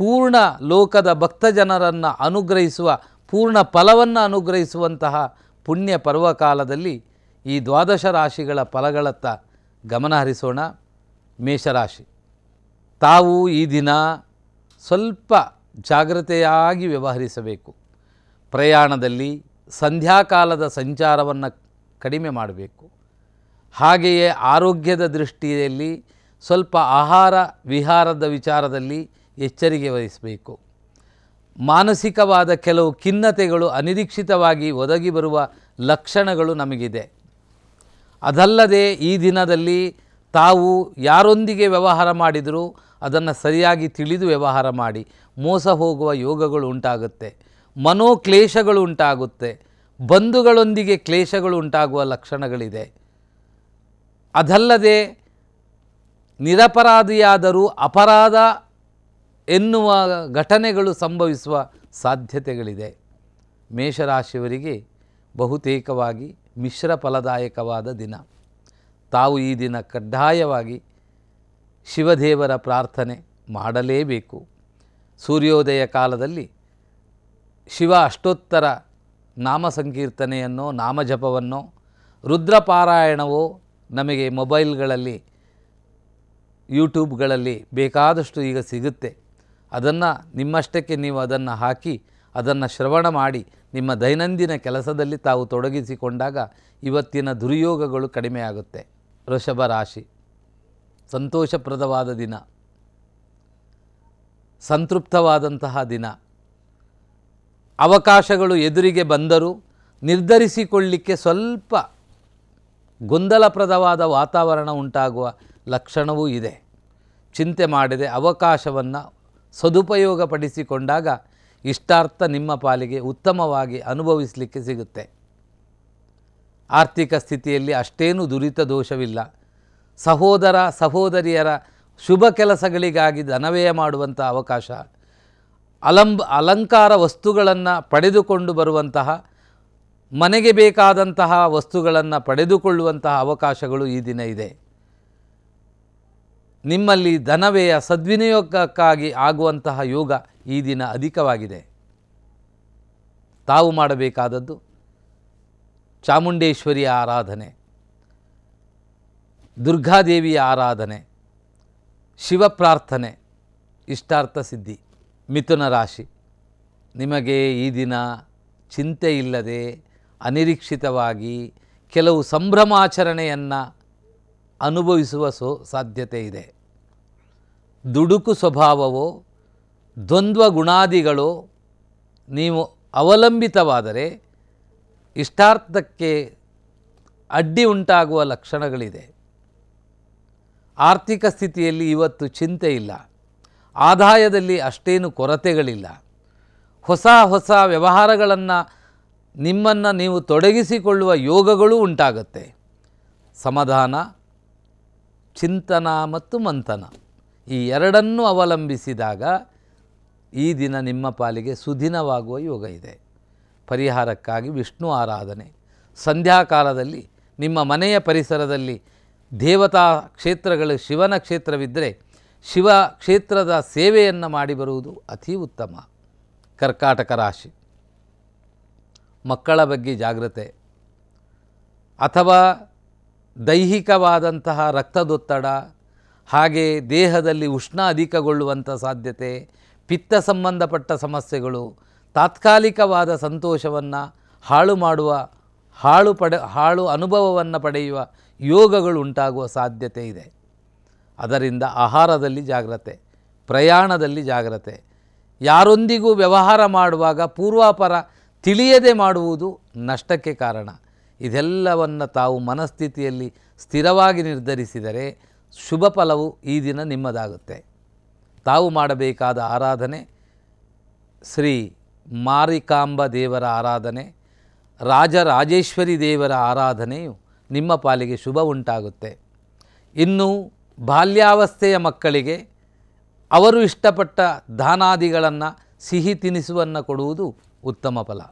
ಪೂರ್ಣ ಲೋಕದ ಭಕ್ತ ಜನರನ್ನು ಅನುಗ್ರಹಿಸುವ ಪೂರ್ಣ ಫಲವನ್ನು ಅನುಗ್ರಹಿಸುವಂತಹ ಪುಣ್ಯ ಪರ್ವಕಾಲದಲ್ಲಿ ಈ ದ್ವಾದಶ ರಾಶಿಗಳ ಫಲಗಳತ್ತ ಗಮನಹರಿಸೋಣ ಮೇಷರಾಶಿ ತಾವು ಈ ದಿನ ಸ್ವಲ್ಪ ಜಾಗ್ರತೆಯಾಗಿ ವ್ಯವಹರಿಸಬೇಕು ಪ್ರಯಾಣದಲ್ಲಿ ಸಂಧ್ಯಾಕಾಲದ ಸಂಚಾರವನ್ನು ಕಡಿಮೆ ಮಾಡಬೇಕು ಹಾಗೆಯೇ ಆರೋಗ್ಯದ ದೃಷ್ಟಿಯಲ್ಲಿ ಸ್ವಲ್ಪ ಆಹಾರ ವಿಹಾರದ ವಿಚಾರದಲ್ಲಿ ಎಚ್ಚರಿಕೆ ವಹಿಸಬೇಕು ಮಾನಸಿಕವಾದ ಕೆಲವು ಖಿನ್ನತೆಗಳು ಅನಿರೀಕ್ಷಿತವಾಗಿ ಒದಗಿ ಬರುವ ಲಕ್ಷಣಗಳು ನಮಗಿದೆ ಅದಲ್ಲದೆ ಈ ದಿನದಲ್ಲಿ ತಾವು ಯಾರೊಂದಿಗೆ ವ್ಯವಹಾರ ಮಾಡಿದರೂ ಅದನ್ನು ಸರಿಯಾಗಿ ತಿಳಿದು ವ್ಯವಹಾರ ಮಾಡಿ ಮೋಸ ಹೋಗುವ ಯೋಗಗಳು ಉಂಟಾಗುತ್ತೆ ಮನೋಕ್ಲೇಶಗಳು ಉಂಟಾಗುತ್ತೆ ಬಂಧುಗಳೊಂದಿಗೆ ಕ್ಲೇಶಗಳು ಉಂಟಾಗುವ ಲಕ್ಷಣಗಳಿದೆ ಅದಲ್ಲದೆ ನಿರಪರಾಧಿಯಾದರೂ ಅಪರಾಧ ಎನ್ನುವ ಘಟನೆಗಳು ಸಂಭವಿಸುವ ಸಾಧ್ಯತೆಗಳಿದೆ ಮೇಷರಾಶಿಯವರಿಗೆ ಬಹುತೇಕವಾಗಿ ಮಿಶ್ರ ಫಲದಾಯಕವಾದ ದಿನ ತಾವು ಈ ದಿನ ಕಡ್ಡಾಯವಾಗಿ ಶಿವದೇವರ ಪ್ರಾರ್ಥನೆ ಮಾಡಲೇಬೇಕು ಸೂರ್ಯೋದಯ ಕಾಲದಲ್ಲಿ ಶಿವ ಅಷ್ಟೋತ್ತರ ನಾಮ ಸಂಕೀರ್ತನೆಯನ್ನೋ ನಾಮಜಪವನ್ನೋ ರುದ್ರಪಾರಾಯಣವೋ ನಮಗೆ ಮೊಬೈಲ್ಗಳಲ್ಲಿ ಯೂಟ್ಯೂಬ್ಗಳಲ್ಲಿ ಬೇಕಾದಷ್ಟು ಈಗ ಸಿಗುತ್ತೆ ಅದನ್ನು ನಿಮ್ಮಷ್ಟಕ್ಕೆ ನೀವು ಅದನ್ನು ಹಾಕಿ ಅದನ್ನು ಶ್ರವಣ ಮಾಡಿ ನಿಮ್ಮ ದೈನಂದಿನ ಕೆಲಸದಲ್ಲಿ ತಾವು ತೊಡಗಿಸಿಕೊಂಡಾಗ ಇವತ್ತಿನ ದುರ್ಯೋಗಗಳು ಕಡಿಮೆಯಾಗುತ್ತೆ ವೃಷಭ ರಾಶಿ ಸಂತೋಷಪ್ರದವಾದ ದಿನ ಸಂತೃಪ್ತವಾದಂತಹ ದಿನ ಅವಕಾಶಗಳು ಎದುರಿಗೆ ಬಂದರೂ ನಿರ್ಧರಿಸಿಕೊಳ್ಳಿಕ್ಕೆ ಸ್ವಲ್ಪ ಗೊಂದಲಪ್ರದವಾದ ವಾತಾವರಣ ಉಂಟಾಗುವ ಲಕ್ಷಣವೂ ಇದೆ ಚಿಂತೆ ಮಾಡದೆ ಅವಕಾಶವನ್ನು ಸದುಪಯೋಗಪಡಿಸಿಕೊಂಡಾಗ ಇಷ್ಟಾರ್ಥ ನಿಮ್ಮ ಪಾಲಿಗೆ ಉತ್ತಮವಾಗಿ ಅನುಭವಿಸಲಿಕ್ಕೆ ಸಿಗುತ್ತೆ ಆರ್ಥಿಕ ಸ್ಥಿತಿಯಲ್ಲಿ ಅಷ್ಟೇನೂ ದುರಿತ ದೋಷವಿಲ್ಲ ಸಹೋದರ ಸಹೋದರಿಯರ ಶುಭ ಕೆಲಸಗಳಿಗಾಗಿ ಧನವ್ಯಯ ಮಾಡುವಂಥ ಅವಕಾಶ ಅಲಂಬ ಅಲಂಕಾರ ವಸ್ತುಗಳನ್ನು ಪಡೆದುಕೊಂಡು ಬರುವಂತಹ ಮನೆಗೆ ಬೇಕಾದಂತಹ ವಸ್ತುಗಳನ್ನು ಪಡೆದುಕೊಳ್ಳುವಂತಹ ಅವಕಾಶಗಳು ಈ ದಿನ ಇದೆ ನಿಮ್ಮಲ್ಲಿ ಧನವೆಯ ಸದ್ವಿನಿಯೋಗಕ್ಕಾಗಿ ಆಗುವಂತಹ ಯೋಗ ಈ ದಿನ ಅಧಿಕವಾಗಿದೆ ತಾವು ಮಾಡಬೇಕಾದದ್ದು ಚಾಮುಂಡೇಶ್ವರಿಯ ಆರಾಧನೆ ದುರ್ಗಾದೇವಿಯ ಆರಾಧನೆ ಶಿವ ಪ್ರಾರ್ಥನೆ ಇಷ್ಟಾರ್ಥ ಸಿದ್ಧಿ ಮಿಥುನ ರಾಶಿ ನಿಮಗೆ ಈ ದಿನ ಚಿಂತೆ ಇಲ್ಲದೆ ಅನಿರೀಕ್ಷಿತವಾಗಿ ಕೆಲವು ಸಂಭ್ರಮಾಚರಣೆಯನ್ನು ಅನುಭವಿಸುವ ಸೊ ಸಾಧ್ಯತೆ ಇದೆ ದುಡುಕು ಸ್ವಭಾವವೋ ದ್ವಂದ್ವ ಗುಣಾದಿಗಳು ನೀವು ಅವಲಂಬಿತವಾದರೆ ಇಷ್ಟಾರ್ಥಕ್ಕೆ ಅಡ್ಡಿ ಉಂಟಾಗುವ ಲಕ್ಷಣಗಳಿದೆ ಆರ್ಥಿಕ ಸ್ಥಿತಿಯಲ್ಲಿ ಇವತ್ತು ಚಿಂತೆ ಇಲ್ಲ ಆದಾಯದಲ್ಲಿ ಅಷ್ಟೇನು ಕೊರತೆಗಳಿಲ್ಲ ಹೊಸ ಹೊಸ ವ್ಯವಹಾರಗಳನ್ನು ನಿಮ್ಮನ್ನು ನೀವು ತೊಡಗಿಸಿಕೊಳ್ಳುವ ಯೋಗಗಳು ಉಂಟಾಗತ್ತೆ ಸಮಾಧಾನ ಚಿಂತನ ಮತ್ತು ಮಂಥನ ಈ ಎರಡನ್ನೂ ಅವಲಂಬಿಸಿದಾಗ ಈ ದಿನ ನಿಮ್ಮ ಪಾಲಿಗೆ ಸುದಿನವಾಗುವ ಯೋಗ ಇದೆ ಪರಿಹಾರಕ್ಕಾಗಿ ವಿಷ್ಣು ಆರಾಧನೆ ಸಂಧ್ಯಾಕಾಲದಲ್ಲಿ ನಿಮ್ಮ ಮನೆಯ ಪರಿಸರದಲ್ಲಿ ದೇವತಾ ಕ್ಷೇತ್ರಗಳು ಶಿವನ ಕ್ಷೇತ್ರವಿದ್ದರೆ ಶಿವ ಕ್ಷೇತ್ರದ ಸೇವೆಯನ್ನು ಮಾಡಿ ಬರುವುದು ಅತಿ ಉತ್ತಮ ಕರ್ಕಾಟಕ ರಾಶಿ ಮಕ್ಕಳ ಬಗ್ಗೆ ಜಾಗ್ರತೆ ಅಥವಾ ದೈಹಿಕವಾದಂತಹ ರಕ್ತದೊತ್ತಡ ಹಾಗೆ ದೇಹದಲ್ಲಿ ಉಷ್ಣ ಅಧಿಕಗೊಳ್ಳುವಂಥ ಸಾಧ್ಯತೆ ಪಿತ್ತ ಸಂಬಂಧಪಟ್ಟ ಸಮಸ್ಯೆಗಳು ತಾತ್ಕಾಲಿಕವಾದ ಸಂತೋಷವನ್ನು ಹಾಳು ಮಾಡುವ ಹಾಳು ಪಡೆ ಹಾಳು ಅನುಭವವನ್ನು ಪಡೆಯುವ ಯೋಗಗಳು ಉಂಟಾಗುವ ಸಾಧ್ಯತೆ ಇದೆ ಅದರಿಂದ ಆಹಾರದಲ್ಲಿ ಜಾಗ್ರತೆ ಪ್ರಯಾಣದಲ್ಲಿ ಜಾಗ್ರತೆ ಯಾರೊಂದಿಗೂ ವ್ಯವಹಾರ ಮಾಡುವಾಗ ಪೂರ್ವಾಪರ ತಿಳಿಯದೆ ಮಾಡುವುದು ನಷ್ಟಕ್ಕೆ ಕಾರಣ ಇದೆಲ್ಲವನ್ನು ತಾವು ಮನಸ್ಥಿತಿಯಲ್ಲಿ ಸ್ಥಿರವಾಗಿ ನಿರ್ಧರಿಸಿದರೆ ಶುಭ ಫಲವು ಈ ದಿನ ನಿಮ್ಮದಾಗುತ್ತೆ ತಾವು ಮಾಡಬೇಕಾದ ಆರಾಧನೆ ಶ್ರೀ ಮಾರಿಕಾಂಬ ದೇವರ ಆರಾಧನೆ ರಾಜರಾಜೇಶ್ವರಿ ದೇವರ ಆರಾಧನೆಯು ನಿಮ್ಮ ಪಾಲಿಗೆ ಶುಭ ಉಂಟಾಗುತ್ತೆ ಇನ್ನು ಬಾಲ್ಯಾವಸ್ಥೆಯ ಮಕ್ಕಳಿಗೆ ಅವರು ಇಷ್ಟಪಟ್ಟ ದಾನಾದಿಗಳನ್ನು ಸಿಹಿ ತಿನಿಸುವನ್ನು ಕೊಡುವುದು ಉತ್ತಮ ಫಲ